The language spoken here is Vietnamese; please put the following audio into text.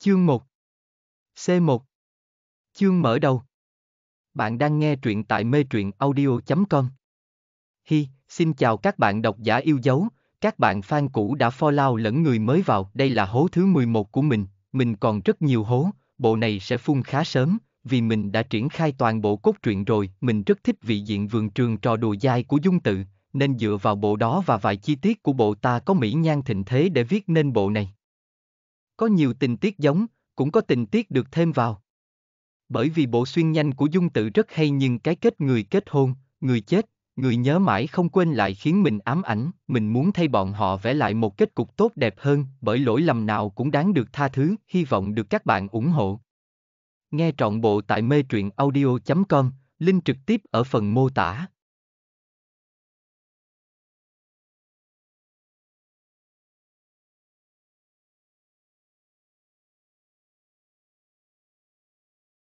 Chương 1 C1 Chương mở đầu Bạn đang nghe truyện tại mê truyện audio.com Hi, xin chào các bạn độc giả yêu dấu, các bạn fan cũ đã follow lẫn người mới vào, đây là hố thứ 11 của mình, mình còn rất nhiều hố, bộ này sẽ phun khá sớm, vì mình đã triển khai toàn bộ cốt truyện rồi, mình rất thích vị diện vườn trường trò đùa dai của dung tự, nên dựa vào bộ đó và vài chi tiết của bộ ta có mỹ nhan thịnh thế để viết nên bộ này có nhiều tình tiết giống, cũng có tình tiết được thêm vào. Bởi vì bộ xuyên nhanh của Dung Tự rất hay nhưng cái kết người kết hôn, người chết, người nhớ mãi không quên lại khiến mình ám ảnh, mình muốn thay bọn họ vẽ lại một kết cục tốt đẹp hơn, bởi lỗi lầm nào cũng đáng được tha thứ, hy vọng được các bạn ủng hộ. Nghe trọn bộ tại mê truyện audio.com, link trực tiếp ở phần mô tả.